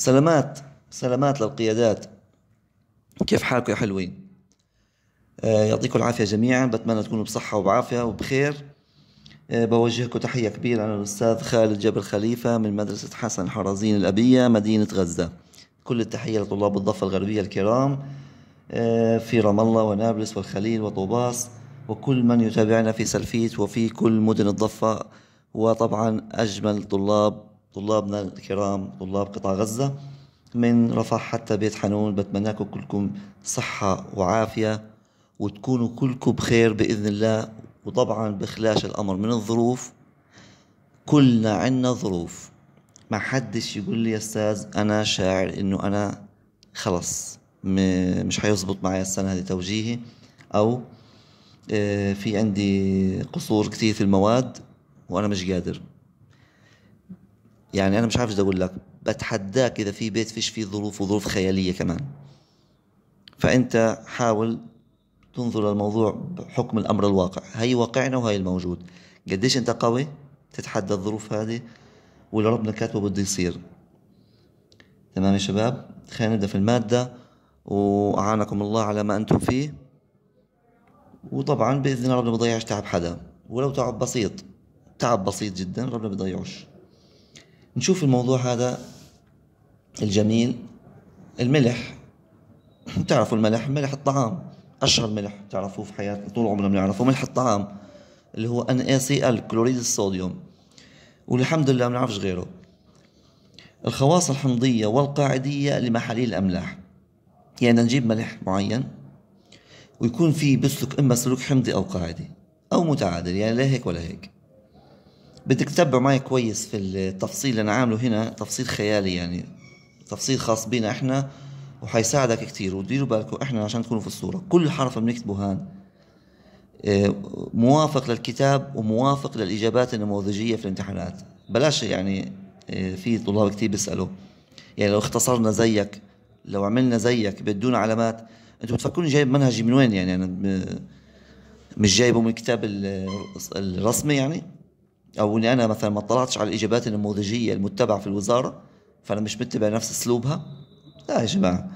سلامات سلامات للقيادات كيف حالكم يا حلوين آه يعطيكم العافية جميعا بتمنى تكونوا بصحة وبعافية وبخير آه بوجهكم تحية كبيرة على الأستاذ خالد جبل خليفة من مدرسة حسن حرازين الأبية مدينة غزة كل التحية لطلاب الضفة الغربية الكرام آه في رام الله ونابلس والخليل وطوباس وكل من يتابعنا في سلفيت وفي كل مدن الضفة وطبعا أجمل طلاب طلابنا الكرام طلاب قطاع غزة من رفح حتى بيت حنون بتمنى لكم كلكم صحة وعافية وتكونوا كلكم بخير بإذن الله وطبعا بخلاش الأمر من الظروف كلنا عنا ظروف ما حدش يقول لي يا أستاذ أنا شاعر إنه أنا خلص مش حيزبط معي السنة هذه توجيهي أو آه، في عندي قصور كتير في المواد وأنا مش قادر يعني انا مش عارف ايش اقول لك بتحداك اذا في بيت فيش فيه ظروف وظروف خياليه كمان فانت حاول تنظر للموضوع بحكم الامر الواقع هي واقعنا وهي الموجود قديش انت قوي تتحدى الظروف هذه واللي ربنا كاتبه بده يصير تمام يا شباب خلينا نبدا في الماده واعانكم الله على ما انتم فيه وطبعا باذن الله ربنا بضيعش تعب حدا ولو تعب بسيط تعب بسيط جدا ربنا بضيعوش نشوف الموضوع هذا الجميل الملح بتعرفوا الملح ملح الطعام اشهر ملح بتعرفوه في حياتنا طول عمرنا بنعرفه ملح الطعام اللي هو ان اي سي ال كلوريد الصوديوم والحمد لله ما بنعرفش غيره الخواص الحمضيه والقاعديه لمحاليل الاملاح يعني نجيب ملح معين ويكون في بيسلك اما سلوك حمضي او قاعدي او متعادل يعني لا هيك ولا هيك بدك تتبع معي كويس في التفصيل اللي انا عامله هنا تفصيل خيالي يعني تفصيل خاص بينا احنا وحيساعدك كثير وديروا بالكم احنا عشان تكونوا في الصورة كل حرف بنكتبه هان آه، موافق للكتاب وموافق للإجابات النموذجية في الامتحانات بلاش يعني آه، في طلاب كثير بيسألوا يعني لو اختصرنا زيك لو عملنا زيك بدون علامات انتوا بتفكروني جايب منهجي من وين يعني انا مش جايبه من الكتاب الرسمي يعني او اني انا مثلا ما اطلعتش على الاجابات النموذجيه المتبعه في الوزاره فانا مش متبع نفس اسلوبها لا يا جماعه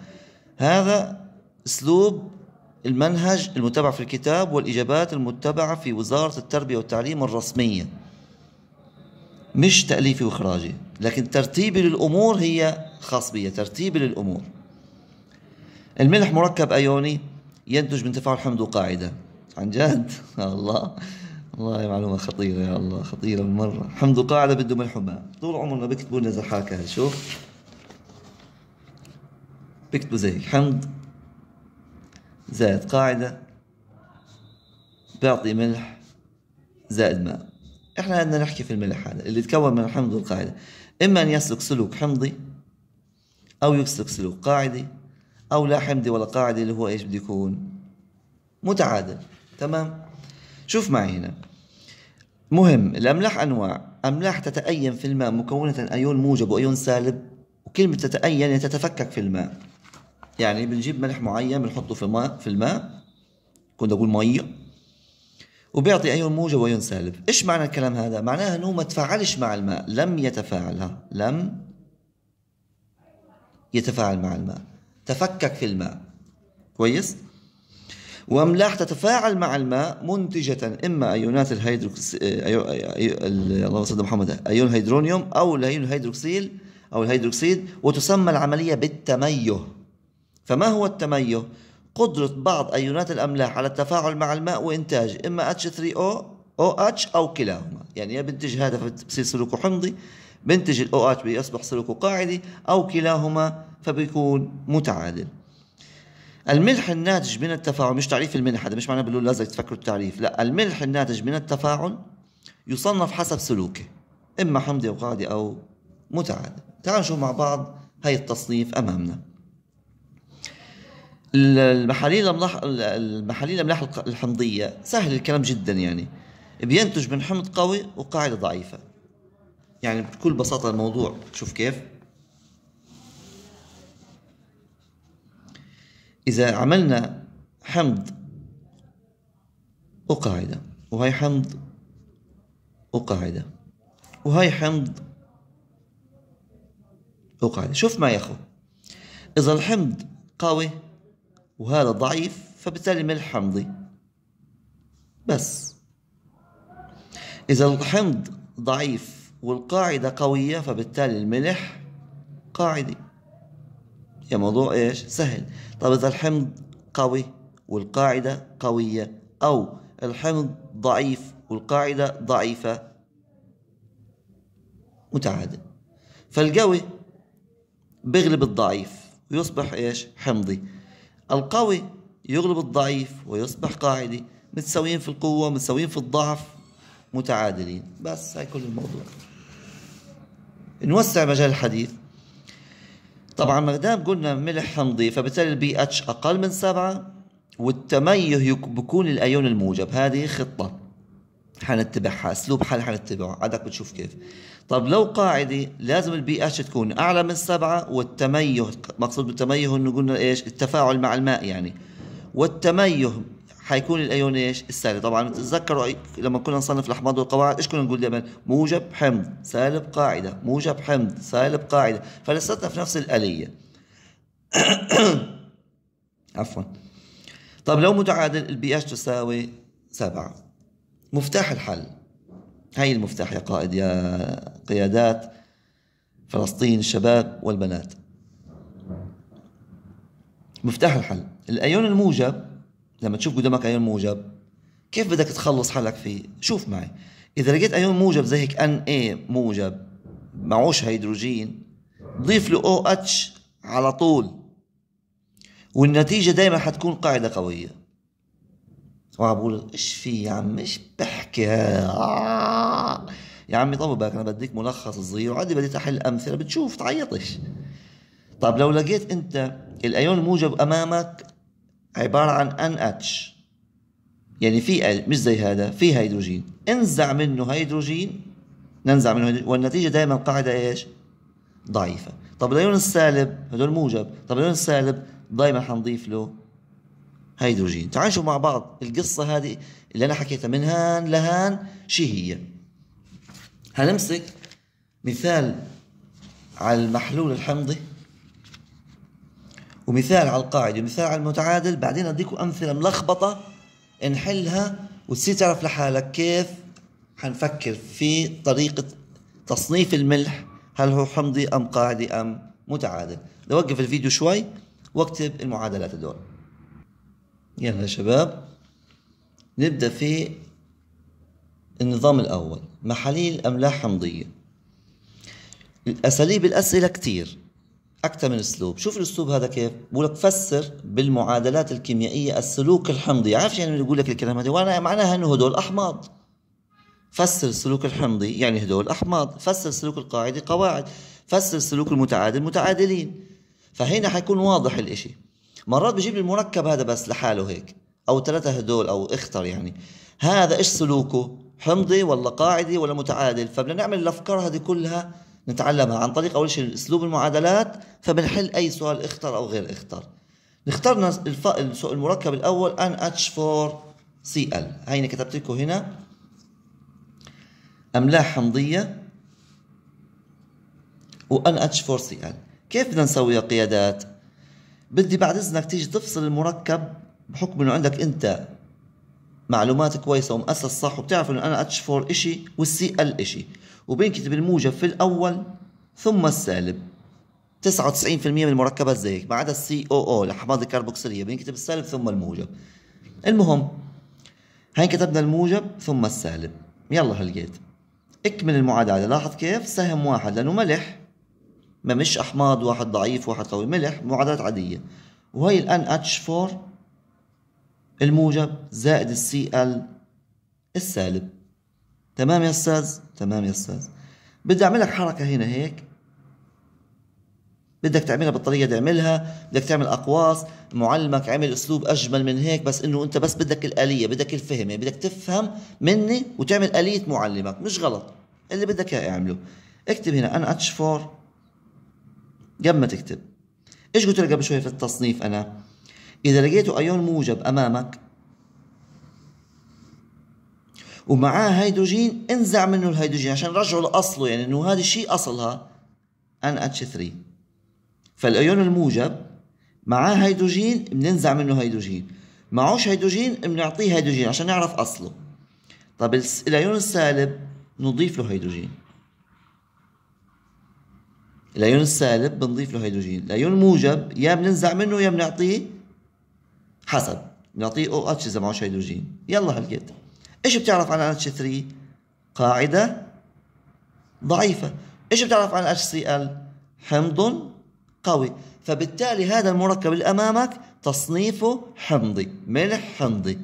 هذا اسلوب المنهج المتبع في الكتاب والاجابات المتبعه في وزاره التربيه والتعليم الرسميه مش تاليفي واخراجي لكن ترتيبي للامور هي خاص بي ترتيبي للامور الملح مركب ايوني ينتج من تفاعل حمض وقاعده عن جد الله والله معلومة خطيرة يا الله خطيرة مرة حمد قاعدة بده ملحمة طول عمرنا بيكتبوا لنا زحاكة شوف بيكتبوا زي حمض زائد قاعدة بيعطي ملح زائد ماء احنا بدنا نحكي في الملح هذا اللي تكون من الحمض والقاعدة اما ان يسلك سلوك حمضي او يسلك سلوك قاعدي او لا حمضي ولا قاعدي اللي هو ايش بده يكون متعادل تمام شوف معي هنا مهم الأملاح أنواع أملاح تتأين في الماء مكونة أيون موجب وأيون سالب وكلمة تتأين يعني تتفكك في الماء يعني بنجيب ملح معين بنحطه في الماء في الماء كنت أقول مية وبيعطي أيون موجب وأيون سالب إيش معنى الكلام هذا؟ معناها أنه ما تفاعلش مع الماء لم يتفاعل لم يتفاعل مع الماء تفكك في الماء كويس؟ واملاح تتفاعل مع الماء منتجة إما أيونات الهيدروكس أيو... أيو... اللهم صل محمد أيون هيدرونيوم أو الأيون الهيدروكسيل أو الهيدروكسيد وتسمى العملية بالتميه فما هو التميه؟ قدرة بعض أيونات الأملاح على التفاعل مع الماء وإنتاج إما H3O اتش أو كلاهما يعني يا بنتج هذا فبصير سلوكه حمضي بنتج الاو OH بيصبح سلوكه قاعدي أو كلاهما فبيكون متعادل الملح الناتج من التفاعل مش تعريف الملح هذا مش معناه بقول لازم تفكروا التعريف لا الملح الناتج من التفاعل يصنف حسب سلوكه اما حمضي او قاعدي او متعادل تعالوا نشوف مع بعض هاي التصنيف امامنا المحاليل الاملاح المحاليل الاملاح الحمضيه سهل الكلام جدا يعني بينتج من حمض قوي وقاعده ضعيفه يعني بكل بساطه الموضوع شوف كيف إذا عملنا حمض وقاعدة وهي حمض وقاعدة وهي حمض وقاعدة شوف ما يا أخو إذا الحمض قوي وهذا ضعيف فبالتالي ملح حمضي بس إذا الحمض ضعيف والقاعدة قوية فبالتالي الملح قاعدي يا موضوع ايش سهل طب اذا الحمض قوي والقاعدة قوية او الحمض ضعيف والقاعدة ضعيفة متعادل فالقوي بيغلب الضعيف ويصبح ايش حمضي القوي يغلب الضعيف ويصبح قاعدي متساويين في القوة متساويين في الضعف متعادلين بس هاي كل الموضوع نوسع مجال الحديث طبعا ما دام قلنا ملح حمضي فبالتالي البي اتش اقل من سبعة والتميه بكون الايون الموجب هذه خطه حنتبعها اسلوب حل حنتبعه عادك بتشوف كيف طب لو قاعده لازم البي اتش تكون اعلى من سبعة والتميه مقصود بالتميه انه قلنا ايش التفاعل مع الماء يعني والتميه حيكون الايون ايش؟ السالب طبعا تتذكروا لما كنا نصنف الاحماض والقواعد ايش كنا نقول دائما؟ موجب حمض سالب قاعده موجب حمض سالب قاعده فلساتنا في نفس الاليه عفوا طب لو متعادل البي اتش تساوي سبعة مفتاح الحل هي المفتاح يا قائد يا قيادات فلسطين الشباب والبنات مفتاح الحل الايون الموجب لما تشوف قدامك أيون موجب كيف بدك تخلص حالك فيه شوف معي إذا لقيت أيون موجب زي هيك ان اي موجب معوش هيدروجين ضيف له او اتش على طول والنتيجة دايما حتكون قاعدة قوية وعم بقول ايش في يا عم ايش بحكي آه. يا عمي طب انا بديك ملخص صغير وعادي بديت احل امثله بتشوف تعيطش طب لو لقيت انت الايون الموجب امامك عبارة عن ان اتش يعني في مش زي هذا في هيدروجين انزع منه هيدروجين ننزع منه هيدروجين. والنتيجة دائما قاعدة ايش ضعيفة طب الايون السالب هدول موجب طب الايون السالب دائما حنضيف له هيدروجين تعالوا نشوف مع بعض القصة هذه اللي أنا حكيتها من هان لهان شو هي هنمسك مثال على المحلول الحمضي ومثال على القاعدة ومثال على المتعادل بعدين أديكم أمثلة ملخبطة نحلها وتصير تعرف لحالك كيف حنفكر في طريقة تصنيف الملح هل هو حمضي أم قاعدي أم متعادل لوقف الفيديو شوي واكتب المعادلات هدول يلا يا شباب نبدأ في النظام الأول محاليل أملاح حمضية الأساليب الأسئلة كثير أكثر من أسلوب شوف الأسلوب هذا كيف بقول لك فسر بالمعادلات الكيميائية السلوك الحمضي عارف يعني بقول لك الكلام هذا وأنا معناها أنه هدول أحماض فسر السلوك الحمضي يعني هدول أحماض فسر السلوك القاعدة قواعد فسر السلوك المتعادل متعادلين فهنا حيكون واضح الإشي مرات بجيب المركب هذا بس لحاله هيك أو ثلاثة هدول أو اختر يعني هذا إيش سلوكه حمضي ولا قاعدي ولا متعادل فبدنا نعمل الأفكار هذه كلها نتعلمها عن طريق أول شيء أسلوب المعادلات فبنحل أي سؤال اختر أو غير اختر اخترنا السؤال المركب الأول NH4Cl هيني كتبت لكم هنا أملاح حمضية و NH4Cl كيف بدنا نسوي قيادات؟ بدي بعد إذنك تيجي تفصل المركب بحكم إنه عندك أنت معلومات كويسة ومؤسس صح وبتعرف إنه أنا اتش 4 إشي والسي ال إشي وبنكتب الموجب في الأول ثم السالب 99% من المركبات زي هيك ما عدا السي او او الحماضه الكربوكسيليه بنكتب السالب ثم الموجب المهم هين كتبنا الموجب ثم السالب يلا هلقيت اكمل المعادله لاحظ كيف سهم واحد لانه ملح ما مش احماض واحد ضعيف واحد قوي ملح معادلات عاديه وهي الان اتش 4 الموجب زائد السي ال السالب تمام يا استاذ تمام يا استاذ بدي اعمل لك حركه هنا هيك بدك تعملها بالطريقه دي اعملها بدك تعمل اقواس معلمك عمل اسلوب اجمل من هيك بس انه انت بس بدك الاليه بدك الفهم يعني بدك تفهم مني وتعمل اليه معلمك مش غلط اللي بدك اياه اعمله اكتب هنا انا اتش 4 قبل ما تكتب ايش قلت لك قبل شوي في التصنيف انا اذا لقيته ايون موجب امامك ومعاه هيدروجين انزع منه الهيدروجين عشان رجعه لاصله يعني انه هذا الشيء اصلها ان اتش 3 فالايون الموجب معاه هيدروجين بننزع منه هيدروجين معوش هيدروجين بنعطيه هيدروجين عشان نعرف اصله طب الايون السالب نضيف له هيدروجين الايون السالب بنضيف له هيدروجين الايون الموجب يا بننزع منه يا بنعطيه حسب بنعطيه او اتش اذا معوش هيدروجين يلا هلقيت ايش بتعرف عن ان اتش 3 قاعده ضعيفه ايش بتعرف عن اتش سي ال حمض قوي فبالتالي هذا المركب اللي امامك تصنيفه حمضي ملح حمضي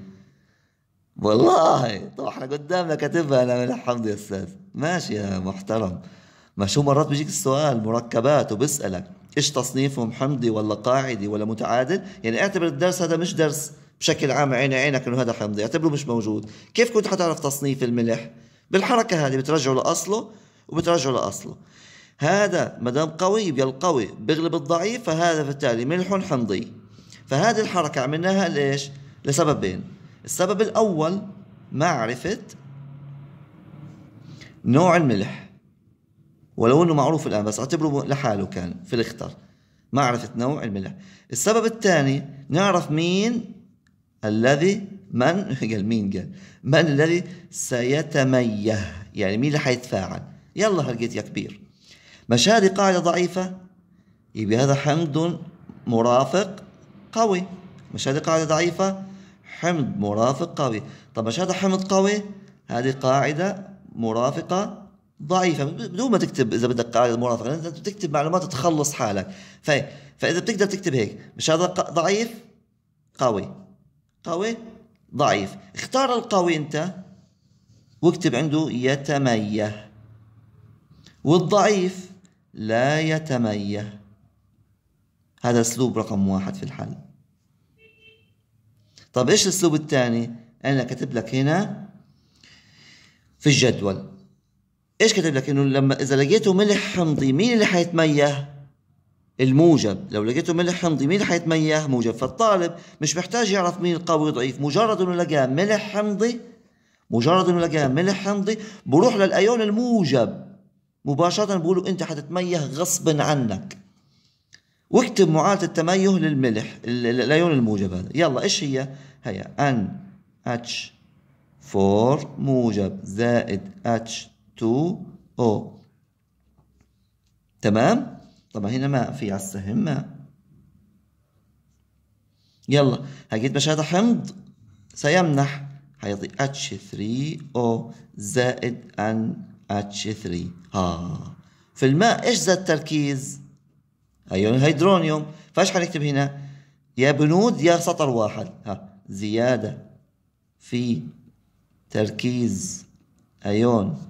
والله طب احنا قدامنا كاتبها انا ملح حمضي يا استاذ ماشي يا محترم ما شو مرات بيجيك السؤال مركبات وبسالك ايش تصنيفهم حمضي ولا قاعدي ولا متعادل يعني اعتبر الدرس هذا مش درس بشكل عام عين عينك انه هذا حمضي اعتبره مش موجود كيف كنت حتعرف تصنيف الملح بالحركه هذه بترجعه لاصله وبترجعه لاصله هذا ما دام قوي القوي بيغلب الضعيف فهذا بالتالي ملح حمضي فهذه الحركه عملناها ليش لسببين السبب الاول معرفه نوع الملح ولو انه معروف الان بس اعتبره لحاله كان في الاختر معرفه نوع الملح السبب الثاني نعرف مين الذي من قال مين قال من الذي سيتميه يعني مين اللي حيتفاعل يلا هلقيت يا كبير مش هذه قاعدة ضعيفة يبي هذا حمد مرافق قوي مش هذه قاعدة ضعيفة حمد مرافق قوي طب مش هذا حمد قوي هذه قاعدة مرافقة ضعيفة بدون ما تكتب إذا بدك قاعدة مرافقة أنت بتكتب معلومات تخلص حالك فإذا بتقدر تكتب هيك مش هذا ضعيف قوي قوي ضعيف اختار القوي انت واكتب عنده يتميه والضعيف لا يتميه هذا اسلوب رقم واحد في الحل طب ايش الاسلوب الثاني انا كاتب لك هنا في الجدول ايش كاتب لك انه لما اذا لقيته ملح حمضي مين اللي حيتميه الموجب لو لقيته ملح حمضي مين حيتميه موجب فالطالب مش محتاج يعرف مين القوي ضعيف مجرد انه لقاه ملح حمضي مجرد انه لقاه ملح حمضي بروح للايون الموجب مباشرة بقول انت حتتميه غصبا عنك واكتب معادلة التميه للملح الايون الموجب هذا يلا ايش هي هي ان اتش 4 موجب زائد اتش 2 او تمام طبعا هنا ما في على السهم ما يلا هجيت بشهادة حمض سيمنح هيعطي H3O زائد NH3 ها في الماء ايش زاد التركيز؟ ايون الهيدرونيوم فايش حنكتب هنا؟ يا بنود يا سطر واحد ها زيادة في تركيز ايون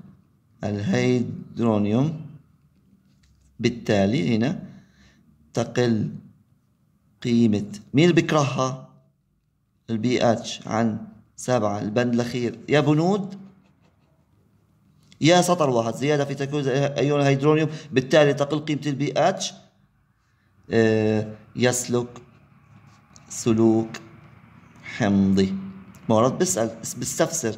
الهيدرونيوم بالتالي هنا تقل قيمة مين اللي بيكرهها البي اتش عن سبعة البند الأخير يا بنود يا سطر واحد زيادة في تركيز أيون الهيدرونيوم بالتالي تقل قيمة البي اتش آه، يسلك سلوك حمضي مرات بسأل بستفسر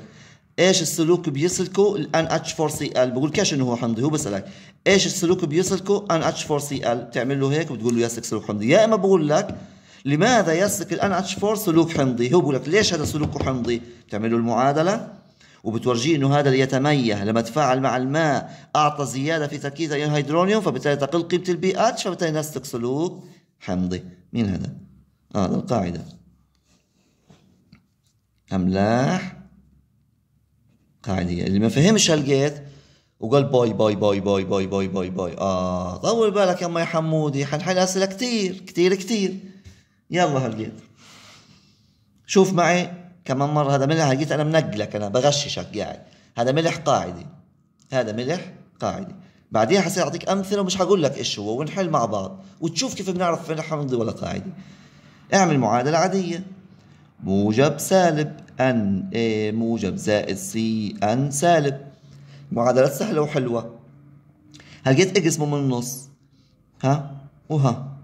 ايش السلوك بيسلكه الان اتش 4 سي ال كاش انه هو حمضي هو بسالك ايش السلوك بيسلكه ان اتش 4 سي ال بتعمل له هيك وبتقول له يسلك سلوك حمضي يا اما بقول لك لماذا يسلك الان اتش 4 سلوك حمضي هو بقول لك ليش هذا سلوكه حمضي بتعمل له المعادله وبتورجيه انه هذا يتميه لما تفاعل مع الماء اعطى زياده في تركيز ايون هيدرونيوم فبالتالي تقل قيمه البي اتش فبالتالي نسلك سلوك حمضي مين هذا؟ اه هذا القاعده املاح عادية اللي ما فهمش هالجيت وقال باي باي باي باي باي باي باي باي اه طول بالك ما يا حمودي حنحل اسئله كثير كثير كثير يلا هالجيت شوف معي كمان مره هذا ملح هالجيت انا منقلك انا بغششك قاعد هذا ملح قاعدي هذا ملح قاعدي بعديها حصير اعطيك امثله ومش حقول لك ايش هو ونحل مع بعض وتشوف كيف بنعرف ملح حمضي ولا قاعدي اعمل معادله عاديه موجب سالب ان اي موجب زائد سي ان سالب معادلات سهلة وحلوة هلقيت اكس مو من النص ها وها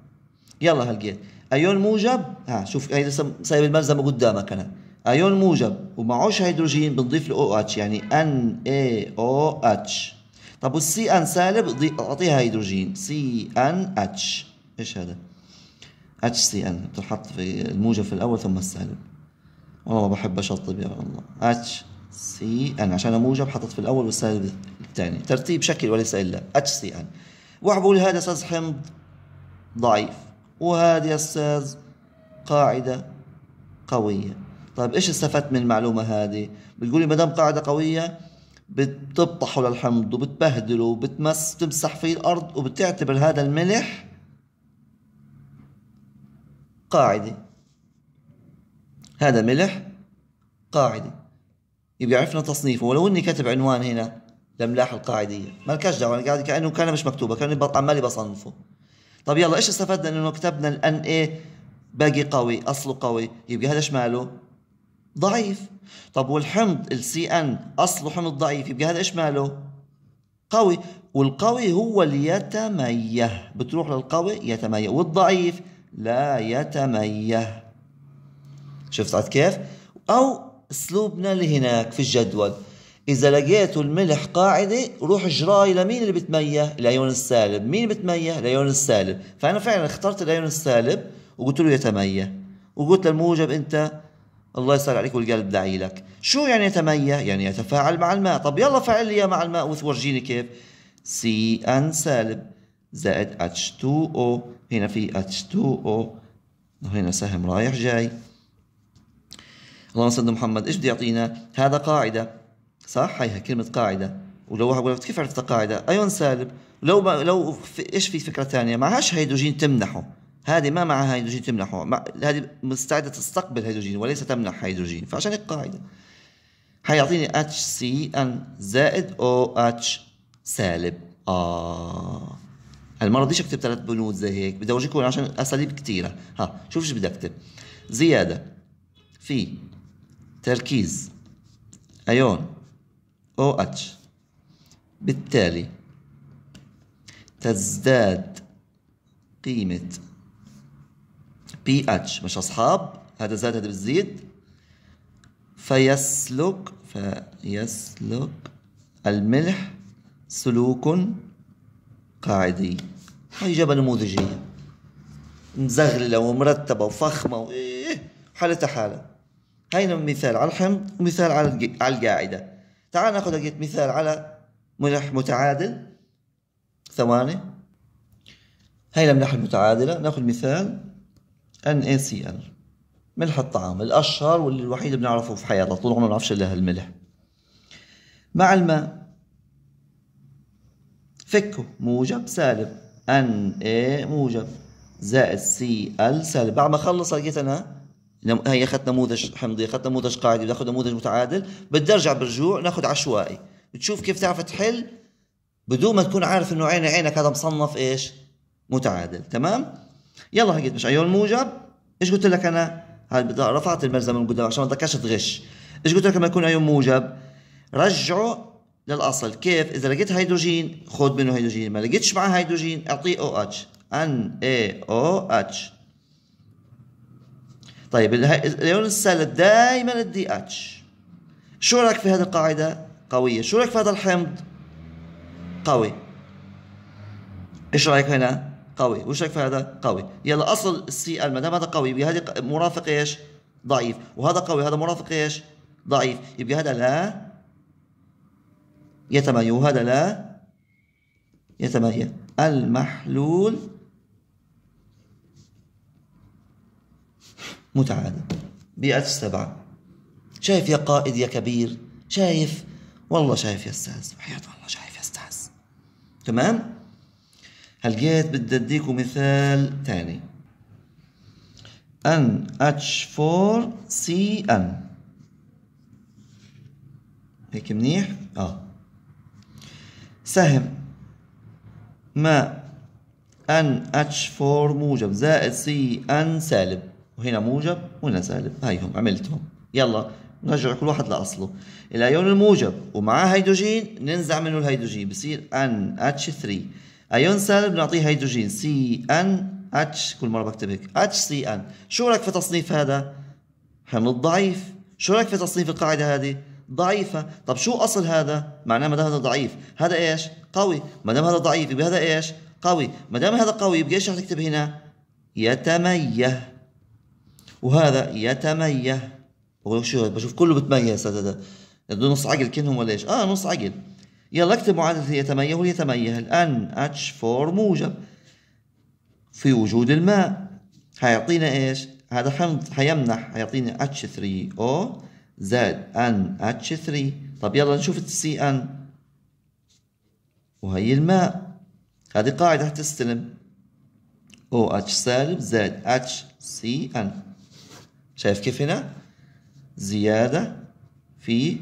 يلا هلقيت ايون موجب ها شوف هي سايب الملزمة قدامك انا ايون موجب ومعوش هيدروجين بنضيف له او اتش يعني ان اي او اتش طب والسي ان سالب اعطيها هيدروجين سي ان اتش ايش هذا؟ اتش سي ان بتنحط في الموجب في الاول ثم السالب اه بحب اشطب يا الله اتش سي ان عشان اموجب حطت في الاول والسالب الثاني ترتيب شكل وليس الا اتش سي ان واحد هذا استاذ حمض ضعيف وهذا يا استاذ قاعده قويه طيب ايش استفدت من المعلومه هذه بتقول لي ما دام قاعده قويه بتبطحه للحمض وبتبهدله وبتمس تمسح فيه الارض وبتعتبر هذا الملح قاعده هذا ملح قاعدي يبقى عرفنا تصنيفه ولو اني كاتب عنوان هنا الاملاح القاعديه ما لكش دعوه انا قاعد كانه كان مش مكتوبه كاني عمالي بصنفه طب يلا ايش استفدنا انه كتبنا الان اي باقي قوي اصله قوي يبقى هذا شماله ضعيف طب والحمض السي ان اصله حمض ضعيف يبقى هذا ايش ماله قوي والقوي هو اللي يتميه بتروح للقوي يتميه والضعيف لا يتميه شفت عاد كيف او اسلوبنا اللي هناك في الجدول اذا لقيتوا الملح قاعده روح اجراي لمين اللي بتميه الايون السالب مين بتميه الايون السالب فانا فعلا اخترت الايون السالب وقلت له يتميه وقلت للموجب انت الله يسهل عليك والقلب دعي لك شو يعني يتميه يعني يتفاعل مع الماء طب يلا فعل لي مع الماء وتورجيني كيف سي ان سالب زائد H2O هنا في H2O وهنا سهم رايح جاي اللهم صل محمد ايش بده يعطينا هذا قاعده صح هيها كلمه قاعده ولو واحد بقول كيف عرفت قاعده ايون سالب لو ما لو في ايش في فكره ثانيه معهاش هيدروجين تمنحه هذه ما معها هيدروجين تمنحه مع... هذه مستعده تستقبل هيدروجين وليس تمنح هيدروجين فعشان هيك قاعده حيعطيني ان زائد او اتش سالب آه المرة بديش اكتب ثلاث بنود زي هيك بدي اورجيكم عشان اساليب كثيرة ها شوف شو بدي اكتب زيادة في تركيز أيون OH بالتالي تزداد قيمة pH مش أصحاب هذا زاد هذا بتزيد فيسلك فيسلك الملح سلوك قاعدي هاي إجابة نموذجية مزغللة ومرتبة وفخمة وإيه إيه، حالتها حالة هينا مثال على الحمض ومثال على على القاعدة تعال ناخذ لقيت مثال على ملح متعادل ثواني هينا الملح المتعادلة ناخذ مثال NaCl ملح الطعام الأشهر واللي الوحيد اللي بنعرفه في حياتنا طول عمرنا ما بنعرفش إلا هالملح مع الماء فكه موجب سالب Na موجب زائد Cl سالب بعد ما خلص لقيت أنا هي اخذت نموذج حمضي اخذت نموذج قاعدي بدي اخذ نموذج متعادل بدي ارجع بالرجوع ناخذ عشوائي بتشوف كيف تعرف تحل بدون ما تكون عارف انه عيني عينك هذا مصنف ايش متعادل تمام يلا هيك مش ايوه الموجب ايش قلت لك انا رفعت الملزمه من قدام عشان ما تذكرش تغش ايش قلت لك لما يكون ايون موجب رجعه للاصل كيف اذا لقيت هيدروجين خذ منه هيدروجين ما لقيتش معه هيدروجين اعطيه او اتش ان اي او اتش طيب الإيون السالب دائما الدي اتش شو رايك في هذه القاعدة قوية شو رايك في هذا الحمض قوي ايش رايك هنا قوي وش رايك في هذا قوي يلا اصل السي ال ما دام هذا قوي يبقى هذه مرافق ايش ضعيف وهذا قوي هذا مرافق ايش ضعيف يبقى هذا لا يتميز وهذا لا يتميز المحلول متعالي بيئة السبعة شايف يا قائد يا كبير شايف والله شايف يا استاذ وحياة الله شايف يا استاذ تمام هل جيت بدي اديكم مثال ثاني ان اتش 4 سي ان هيك منيح اه سهم ما ان اتش 4 موجب زائد سي ان سالب وهنا موجب وهنا سالب هايهم عملتهم يلا نرجع كل واحد لاصله الايون الموجب ومعاه هيدروجين ننزع منه الهيدروجين بصير ان اتش 3 ايون سالب نعطيه هيدروجين سي ان اتش كل مره بكتب هيك اتش سي ان شو رايك في تصنيف هذا حمض ضعيف شو رايك في تصنيف القاعده هذه ضعيفة طب شو أصل هذا؟ معناه ما دام هذا ضعيف هذا إيش؟ قوي ما دام هذا ضعيف يبقى هذا إيش؟ قوي ما دام هذا قوي يبقى إيش رح تكتب هنا؟ يتميه وهذا يتميه وشو بشوف كله بتميز هذا بده نص عقل كنهم ولا ايش اه نص عقل يلا اكتب معادلة يتميه وليتميه الان اتش 4 موجب في وجود الماء حيعطينا ايش هذا حمض حيمنح حيعطينا اتش 3 او زائد ان اتش 3 طب يلا نشوف السي ان وهي الماء هذه قاعدة حتستلم او اتش سالب زائد اتش سي ان شايف كيف هنا زيادة في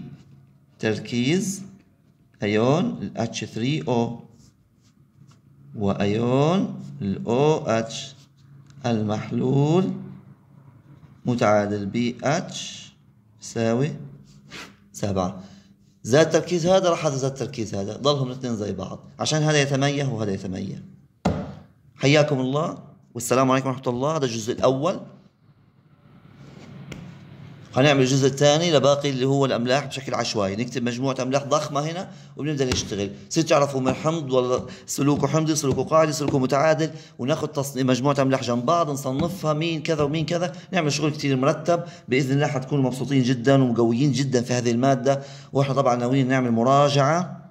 تركيز أيون ال H3O وأيون ال OH المحلول متعادل ب H يساوي سبعة زاد تركيز هذا راح هذا زاد تركيز هذا ضلهم الاثنين زي بعض عشان هذا يتميه وهذا يتميه حياكم الله والسلام عليكم ورحمة الله هذا الجزء الأول هنعمل الجزء الثاني لباقي اللي هو الاملاح بشكل عشوائي نكتب مجموعه املاح ضخمه هنا وبنبدا نشتغل صير تعرفوا من حمض ولا سلوكه حمضي سلوكه قاعدي سلوكه متعادل وناخذ تصنيف مجموعه املاح جنب بعض نصنفها مين كذا ومين كذا نعمل شغل كثير مرتب باذن الله حتكونوا مبسوطين جدا ومقويين جدا في هذه الماده واحنا طبعا ناويين نعمل مراجعه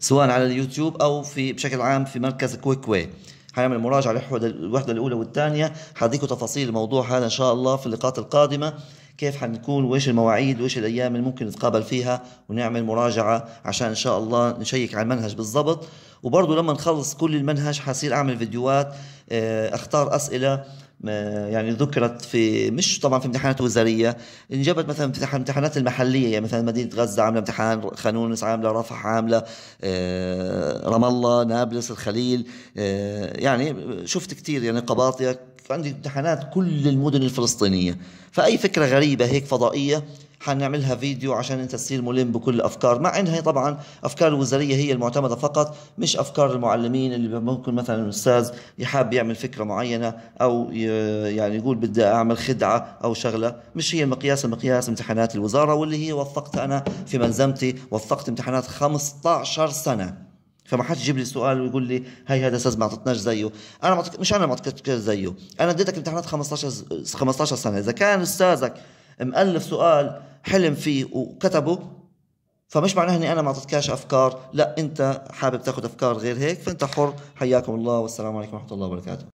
سواء على اليوتيوب او في بشكل عام في مركز كويك واي حيعمل مراجعه للوحده الاولى والثانيه حديكم تفاصيل الموضوع هذا ان شاء الله في اللقاءات القادمه كيف حنكون وايش المواعيد وايش الايام اللي ممكن نتقابل فيها ونعمل مراجعه عشان ان شاء الله نشيك على المنهج بالضبط وبرضه لما نخلص كل المنهج حصير اعمل فيديوهات آه، اختار اسئله آه، يعني ذكرت في مش طبعا في امتحانات وزاريه انجبت مثلا في امتحانات المحليه يعني مثلا مدينه غزه عامله امتحان خانونس عامله رفح عامله آه، رام الله نابلس الخليل آه، يعني شفت كثير يعني قباطية فعندي امتحانات كل المدن الفلسطينية فأي فكرة غريبة هيك فضائية حنعملها فيديو عشان انت تصير ملم بكل الافكار مع انها طبعا افكار الوزاريه هي المعتمده فقط مش افكار المعلمين اللي ممكن مثلا الاستاذ يحب يعمل فكره معينه او يعني يقول بدي اعمل خدعه او شغله مش هي المقياس المقياس امتحانات الوزاره واللي هي وثقت انا في ملزمتي وفقت امتحانات 15 سنه فما حدش يجيب لي سؤال ويقول لي هاي هذا استاذ ما اعطتناش زيه انا معطتك مش انا ما اعطيتك زيه انا اديتك امتحانات 15 15 سنه اذا كان استاذك مالف سؤال حلم فيه وكتبه فمش معناه اني انا ما اعطيتكش افكار لا انت حابب تاخذ افكار غير هيك فانت حر حياكم الله والسلام عليكم ورحمه الله وبركاته